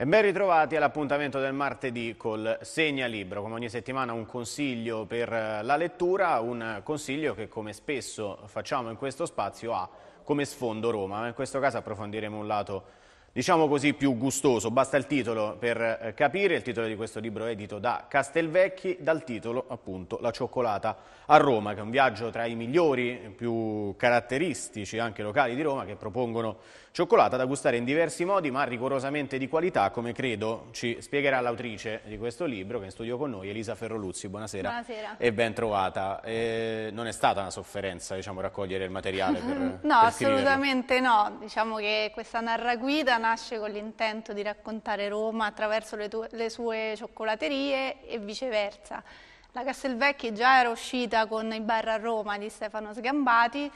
E ben ritrovati all'appuntamento del martedì col Segna Libro. Come ogni settimana un consiglio per eh, la lettura, un consiglio che come spesso facciamo in questo spazio ha come sfondo Roma. In questo caso approfondiremo un lato diciamo così più gustoso, basta il titolo per eh, capire, il titolo di questo libro è edito da Castelvecchi, dal titolo appunto La cioccolata a Roma, che è un viaggio tra i migliori, più caratteristici anche locali di Roma che propongono Cioccolata da gustare in diversi modi ma rigorosamente di qualità come credo ci spiegherà l'autrice di questo libro che è in studio con noi, Elisa Ferroluzzi, buonasera, buonasera. e ben trovata. E non è stata una sofferenza diciamo, raccogliere il materiale per No, per assolutamente scriverlo. no, diciamo che questa narraguida nasce con l'intento di raccontare Roma attraverso le, le sue cioccolaterie e viceversa. La Castelvecchi già era uscita con i bar a Roma di Stefano Sgambati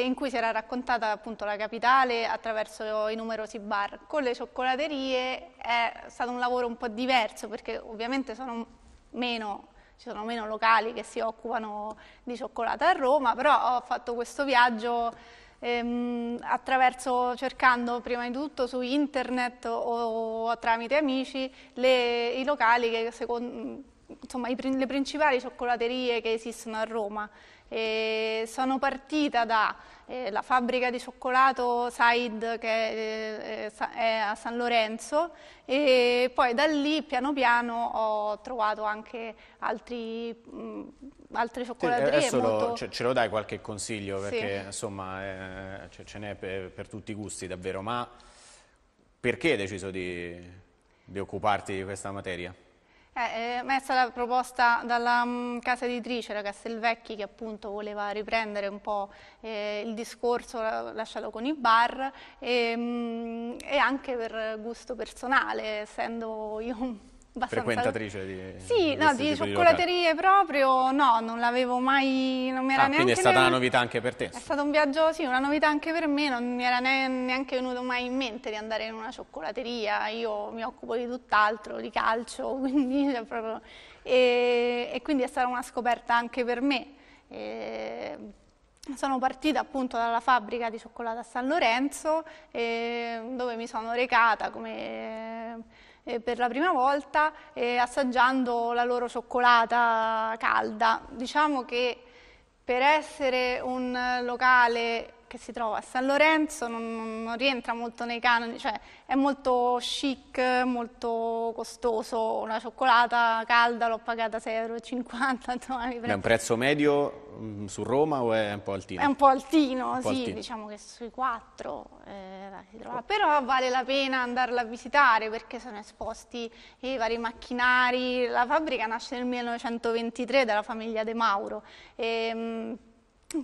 in cui si era raccontata appunto la capitale attraverso i numerosi bar. Con le cioccolaterie è stato un lavoro un po' diverso perché ovviamente meno, ci sono meno locali che si occupano di cioccolata a Roma, però ho fatto questo viaggio ehm, attraverso, cercando prima di tutto su internet o, o tramite amici le, i locali che secondo insomma, i, le principali cioccolaterie che esistono a Roma. E eh, sono partita dalla eh, fabbrica di cioccolato Said che eh, eh è a San Lorenzo e poi da lì piano piano ho trovato anche altri, mh, altre cioccolaterie. Sì, eh, molto... lo, ce, ce, lo dai qualche consiglio perché sì. insomma eh, ce, ce n'è per, per tutti i gusti davvero, ma perché hai deciso di, di occuparti di questa materia? Eh, è messa la proposta dalla m, mm, casa editrice, la Castelvecchi, che appunto voleva riprendere un po' eh, il discorso, lascialo con i bar, e, m, mm, e anche per gusto personale, essendo io frequentatrice di Sì, no, di cioccolaterie proprio no, non l'avevo mai, non mi era ah, neanche... quindi è stata neanche, una novità anche per te? È stato un viaggio, sì, una novità anche per me, non mi era neanche venuto mai in mente di andare in una cioccolateria, io mi occupo di tutt'altro, di calcio, quindi cioè, proprio... E, e, quindi è stata una scoperta anche per me. E, sono partita appunto dalla fabbrica di cioccolata a San Lorenzo, e, dove mi sono recata come eh, per la prima volta eh, assaggiando la loro cioccolata calda. Diciamo che per essere un locale che si trova a San Lorenzo non, non rientra molto nei canoni, cioè è molto chic, molto costoso, una cioccolata calda l'ho pagata 6,50 euro. È un prezzo medio mm, su Roma o è un po' altino? È un po' altino, un po sì, altino. diciamo che sui 4 eh, si trova, però vale la pena andarla a visitare perché sono esposti i vari macchinari, la fabbrica nasce nel 1923 dalla famiglia De Mauro. E, ehm, mh,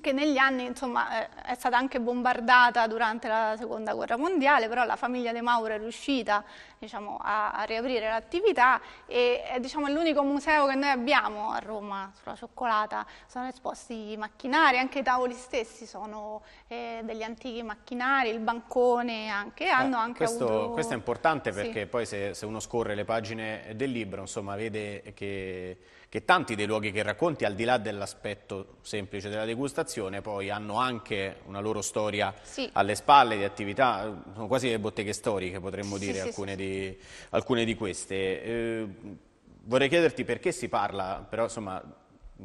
che negli anni insomma, eh, è stata anche bombardata durante la seconda guerra mondiale, però la famiglia De Mauro è riuscita diciamo, a, a, riaprire l'attività e eh, diciamo, è diciamo, l'unico museo che noi abbiamo a Roma sulla cioccolata, sono esposti i macchinari, anche i tavoli stessi sono eh, degli antichi macchinari, il bancone anche, eh, hanno anche questo, avuto... questo è importante perché sì. poi se, se uno scorre le pagine del libro insomma, vede che che tanti dei luoghi che racconti, al di là dell'aspetto semplice della degustazione, poi hanno anche una loro storia sì. alle spalle di attività, sono quasi le botteghe storiche potremmo sì, dire, sì, alcune, di, alcune, Di, queste. Eh, vorrei chiederti perché si parla, però insomma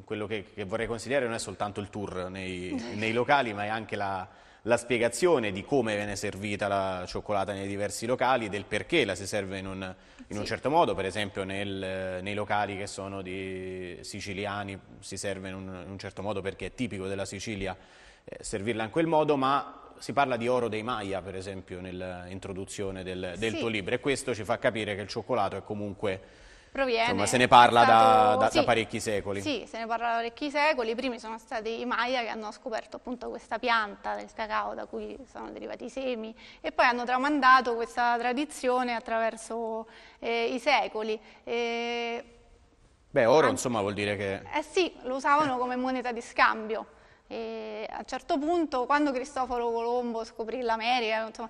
quello che, che vorrei consigliare non è soltanto il tour nei, nei locali, ma è anche la la spiegazione di come viene servita la cioccolata nei diversi locali, del perché la si serve in un, in un certo modo, per esempio nel, nei locali che sono di siciliani si serve in un, in un certo modo perché è tipico della Sicilia eh, servirla in quel modo, ma si parla di oro dei Maya, per esempio, nell'introduzione del, del sì. tuo libro e questo ci fa capire che il cioccolato è comunque proviene... Insomma, se ne parla stato, da, da, sì, da, parecchi secoli. Sì, se ne parla da parecchi secoli. I primi sono stati i Maya che hanno scoperto appunto questa pianta del cacao da cui sono derivati i semi e poi hanno tramandato questa tradizione attraverso eh, i secoli. E... Beh, oro insomma vuol dire che... Eh sì, lo usavano come moneta di scambio. E a un certo punto, quando Cristoforo Colombo scoprì l'America, insomma,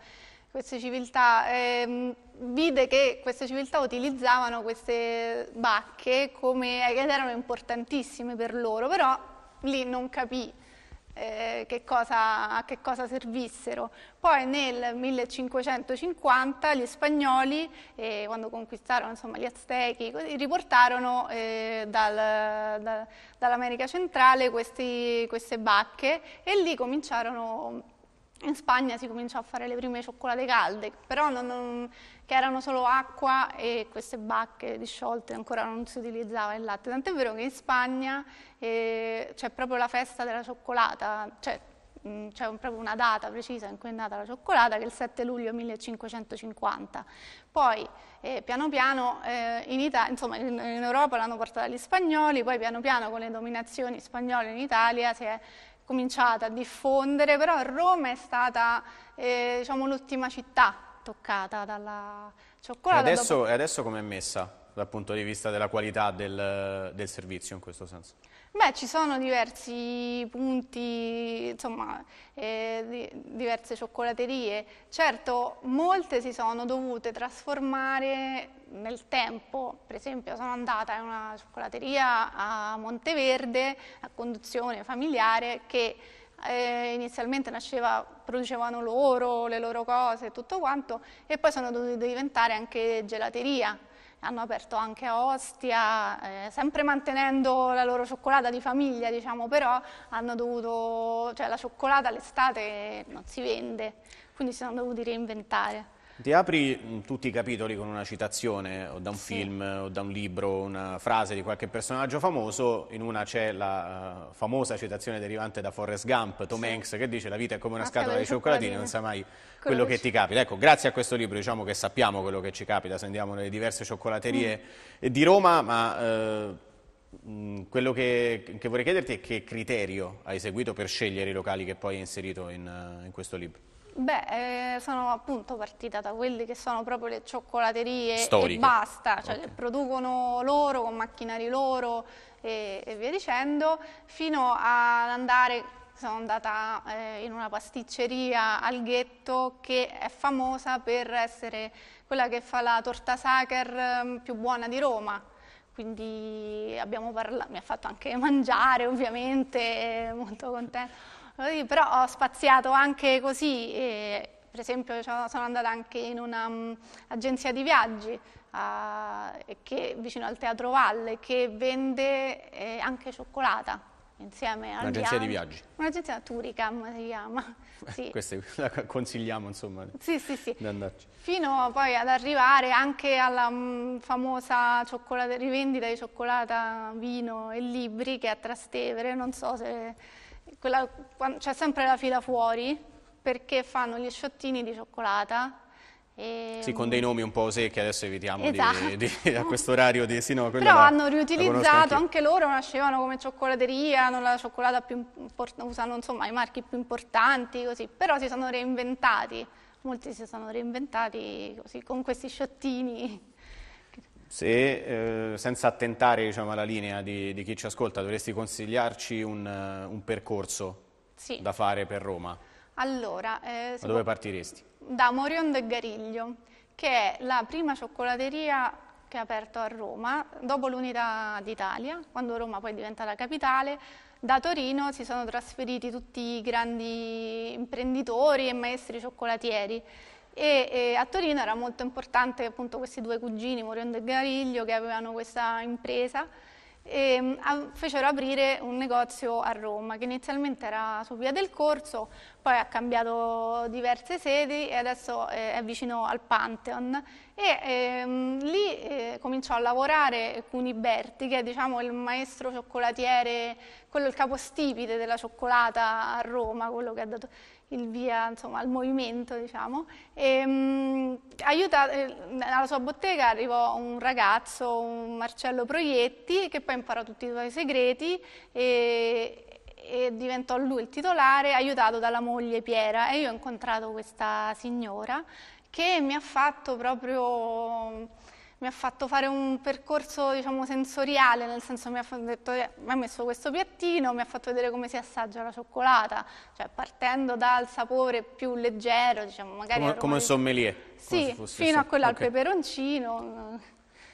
queste civiltà, ehm, vide che queste civiltà utilizzavano queste bacche come, ed erano importantissime per loro, però lì non capì eh, che cosa, a che cosa servissero. Poi nel 1550 gli spagnoli, eh, quando conquistarono insomma, gli aztechi, così, riportarono eh, dal, da, dall'America centrale questi, queste bacche e lì cominciarono in Spagna si cominciò a fare le prime cioccolate calde, però non, non, che erano solo acqua e queste bacche disciolte ancora non si utilizzava il latte. Tant'è vero che in Spagna eh, c'è proprio la festa della cioccolata, cioè mm, c'è un, proprio una data precisa in cui è nata la cioccolata, che è il 7 luglio 1550. Poi eh, piano piano eh, in, Ita- insomma, in, in Europa l'hanno portata gli spagnoli, poi piano piano con le dominazioni spagnole in Italia si è cominciata a diffondere, però Roma è stata eh, diciamo, l'ultima città toccata dalla cioccolata. E adesso, dopo... adesso come è messa dal punto di vista della qualità del, del servizio in questo senso? Beh, ci sono diversi punti, insomma, eh, di, diverse cioccolaterie. Certo, molte si sono dovute trasformare nel tempo, per esempio sono andata in una cioccolateria a Monteverde a conduzione familiare che eh, inizialmente nasceva, producevano loro, le loro cose e tutto quanto e poi sono dovute diventare anche gelateria. Hanno aperto anche a Ostia, eh, sempre mantenendo la loro cioccolata di famiglia, diciamo, però hanno dovuto, cioè la cioccolata all'estate non si vende, quindi si sono dovuti reinventare. Ti apri mm, tutti i capitoli con una citazione o da un sì. film o da un libro, una frase di qualche personaggio famoso, in una c'è la uh, famosa citazione derivante da Forrest Gump, Tom sì. Hanks, che dice la vita è come una, ah, scatola, scatola, di cioccolatini, non sa mai quello, quello che, che ti capita. Ecco, grazie a questo libro diciamo che sappiamo quello che ci capita, se andiamo nelle diverse cioccolaterie mm. di Roma, ma... Uh, quello che, che, vorrei chiederti è che criterio hai seguito per scegliere i locali che poi hai inserito in, eh, in questo libro? Beh, eh, sono appunto partita da quelle che sono proprio le cioccolaterie Storiche. e basta, cioè okay. producono loro con macchinari loro e, e, via dicendo, fino ad andare, sono andata eh, in una pasticceria al ghetto che è famosa per essere quella che fa la torta sacher mm, più buona di Roma, quindi mi ha fatto anche mangiare ovviamente, molto contenta però ho spaziato anche così, e, per esempio sono andata anche in un'agenzia mm, um, di viaggi uh, che, vicino al Teatro Valle che vende eh, anche cioccolata insieme al Un'agenzia di viaggi? Un'agenzia Turicam si chiama. Eh, sì. Questa la consigliamo insomma sì, sì, sì. di Fino poi ad arrivare anche alla m, mm, famosa rivendita di cioccolata, vino e libri che è a Trastevere, non so se c'è sempre la fila fuori perché fanno gli sciottini di cioccolata e... Sì, con dei nomi un po' secchi, adesso evitiamo esatto. di, di, a questo orario di... Sì, no, Però la, hanno riutilizzato, anche loro nascevano come cioccolateria, hanno la cioccolata più usano insomma i marchi più importanti, così. Però si sono reinventati, molti si sono reinventati così, con questi sciottini se eh, senza attentare diciamo, alla linea di, di, chi ci ascolta dovresti consigliarci un, un percorso sì. da fare per Roma. Allora, eh, da dove partiresti? Da Moriondo e Gariglio, che è la prima cioccolateria che ha aperto a Roma dopo l'unità d'Italia, quando Roma poi è diventata capitale. Da Torino si sono trasferiti tutti i grandi imprenditori e maestri cioccolatieri. E, e, a Torino era molto importante appunto questi due cugini, Morendo e Gariglio, che avevano questa impresa e mm, a, fecero aprire un negozio a Roma che inizialmente era su Via del Corso, poi ha cambiato diverse sedi e adesso eh, è vicino al Pantheon e ehm, lì eh, cominciò a lavorare Cuniberti che è diciamo, il maestro cioccolatiere, quello il capostipite della cioccolata a Roma, quello che ha dato il via insomma, al movimento, diciamo. E, ehm, mh, aiuta, eh, alla sua bottega arrivò un ragazzo, un Marcello Proietti, che poi imparò tutti i suoi segreti e, e diventò lui il titolare, aiutato dalla moglie Piera. E io ho incontrato questa signora che mi ha fatto proprio mi ha fatto fare un percorso diciamo, sensoriale, nel senso mi ha, detto, eh, mi ha, messo questo piattino, mi ha fatto vedere come si assaggia la cioccolata, cioè partendo dal sapore più leggero, diciamo, magari... Come, come un sommelier? Sì, fino a quello okay. al peperoncino... Mm,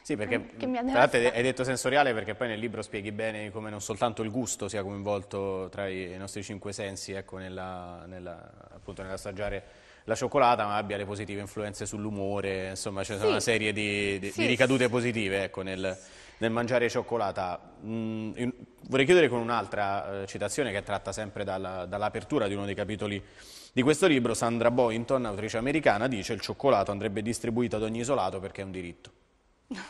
sì, perché tra hai detto sensoriale perché poi nel libro spieghi bene come non soltanto il gusto sia coinvolto tra i nostri cinque sensi, ecco, nella, nella, appunto nell'assaggiare la cioccolata ma abbia le positive influenze sull'umore, insomma c'è sì. una serie di, di, sì. di ricadute positive ecco, nel, nel, mangiare cioccolata. Mm, in, vorrei chiudere con un'altra eh, citazione che è tratta sempre dall'apertura di uno dei capitoli di questo libro, Sandra Boynton, autrice americana, dice il cioccolato andrebbe distribuito ad ogni isolato perché è un diritto.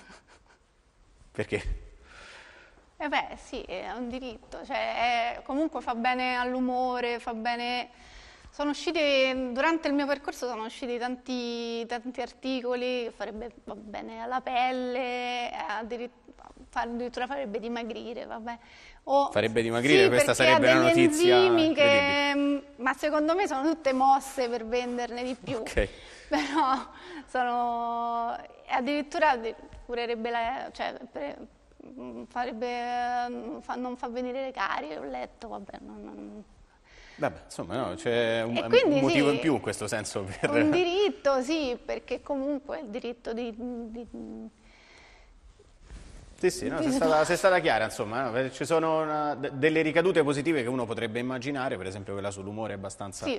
perché? Eh beh, sì, è un diritto, cioè, è, comunque fa bene all'umore, fa bene sono usciti, durante il mio percorso sono usciti tanti, tanti articoli, che farebbe va bene alla pelle, addirittura, addirittura farebbe dimagrire, vabbè. O, farebbe dimagrire, sì, questa sarebbe una notizia che, mm, Ma secondo me sono tutte mosse per venderne di più. Okay. Però sono... addirittura curerebbe la... Cioè, per, mm, farebbe, mm, non fa venire le carie, ho letto, vabbè, non, non Vabbè, insomma, no, c'è un, un, motivo sì, in più in questo senso. Per... Un diritto, sì, perché comunque il diritto di, di sì, sì, no, sei, stata, sei stata chiara, insomma, no? ci sono una, eh, delle ricadute positive che uno potrebbe immaginare, per esempio quella sull'umore è abbastanza sì,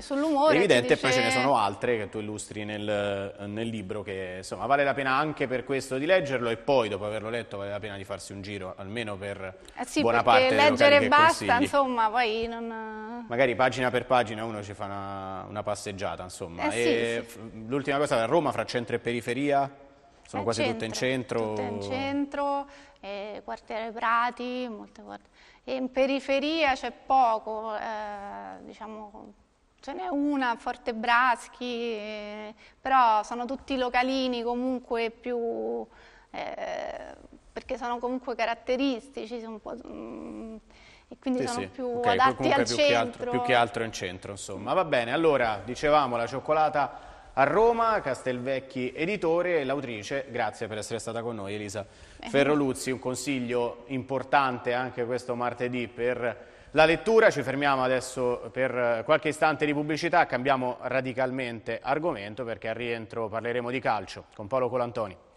evidente, dice... e poi ce ne sono altre che tu illustri nel, nel, libro che insomma vale la pena anche per questo di leggerlo e poi dopo averlo letto vale la pena di farsi un giro, almeno per eh sì, buona parte leggere e basta, consigli. insomma, poi non... Magari pagina per pagina uno ci fa una, una passeggiata, insomma. Eh, sì, L'ultima cosa, Roma fra centro e periferia... Sono eh, quasi centro, tutte in centro? Tutte in centro, eh, quartiere Prati, molte quartiere. E in periferia c'è poco, eh, diciamo, ce n'è una a Forte Braschi, eh, però sono tutti localini comunque più... Eh, perché sono comunque caratteristici, sono un po'... Mm, e quindi sì, sono sì. più okay, adatti al più centro. Che altro, più che altro in centro, insomma. Va bene, allora, dicevamo, la cioccolata a Roma, Castelvecchi Editore e l'autrice, grazie per essere stata con noi Elisa eh. Ferroluzzi, un consiglio importante anche questo martedì per la lettura, ci fermiamo adesso per qualche istante di pubblicità, cambiamo radicalmente argomento perché al rientro parleremo di calcio con Paolo Colantoni.